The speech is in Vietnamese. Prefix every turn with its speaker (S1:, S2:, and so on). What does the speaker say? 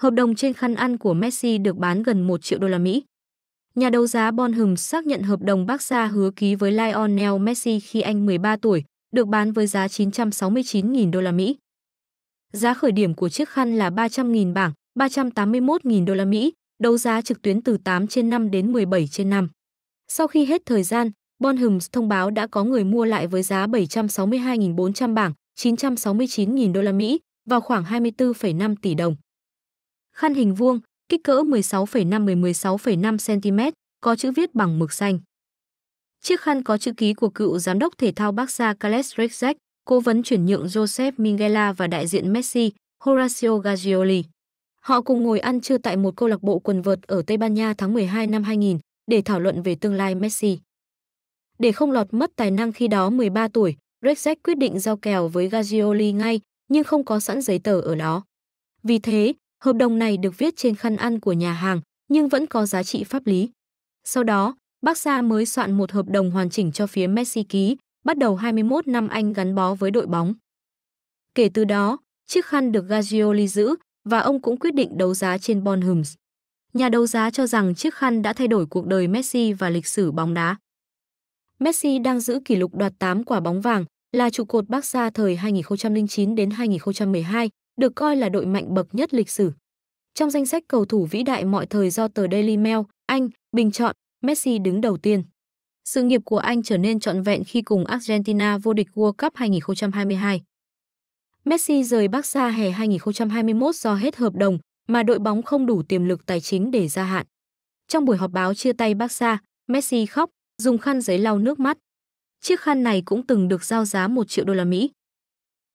S1: Hợp đồng trên khăn ăn của Messi được bán gần 1 triệu đô la Mỹ. Nhà đấu giá Bonham xác nhận hợp đồng Barca hứa ký với Lionel Messi khi anh 13 tuổi, được bán với giá 969.000 đô la Mỹ. Giá khởi điểm của chiếc khăn là 300.000 bảng, 381.000 đô la Mỹ, đấu giá trực tuyến từ 8 trên 5 đến 17 trên 5. Sau khi hết thời gian, Bonhams thông báo đã có người mua lại với giá 762.400 bảng, 969.000 đô la Mỹ, vào khoảng 24,5 tỷ đồng khăn hình vuông, kích cỡ 16,5 16,5 cm, có chữ viết bằng mực xanh. Chiếc khăn có chữ ký của cựu giám đốc thể thao Barca Carles Rexach, cố vấn chuyển nhượng Josep Minguela và đại diện Messi, Horacio Gaglioli. Họ cùng ngồi ăn trưa tại một câu lạc bộ quần vợt ở Tây Ban Nha tháng 12 năm 2000 để thảo luận về tương lai Messi. Để không lọt mất tài năng khi đó 13 tuổi, Rexach quyết định giao kèo với Gaglioli ngay, nhưng không có sẵn giấy tờ ở đó. Vì thế, Hợp đồng này được viết trên khăn ăn của nhà hàng nhưng vẫn có giá trị pháp lý. Sau đó, Barca mới soạn một hợp đồng hoàn chỉnh cho phía Messi ký, bắt đầu 21 năm anh gắn bó với đội bóng. Kể từ đó, chiếc khăn được Gagioli giữ và ông cũng quyết định đấu giá trên Bonhams. Nhà đấu giá cho rằng chiếc khăn đã thay đổi cuộc đời Messi và lịch sử bóng đá. Messi đang giữ kỷ lục đoạt 8 quả bóng vàng, là trụ cột Barca thời 2009 đến 2012 được coi là đội mạnh bậc nhất lịch sử. Trong danh sách cầu thủ vĩ đại mọi thời do tờ Daily Mail, Anh bình chọn Messi đứng đầu tiên. Sự nghiệp của Anh trở nên trọn vẹn khi cùng Argentina vô địch World Cup 2022. Messi rời Barca hè 2021 do hết hợp đồng mà đội bóng không đủ tiềm lực tài chính để gia hạn. Trong buổi họp báo chia tay Barca, Messi khóc, dùng khăn giấy lau nước mắt. Chiếc khăn này cũng từng được giao giá 1 triệu đô la Mỹ.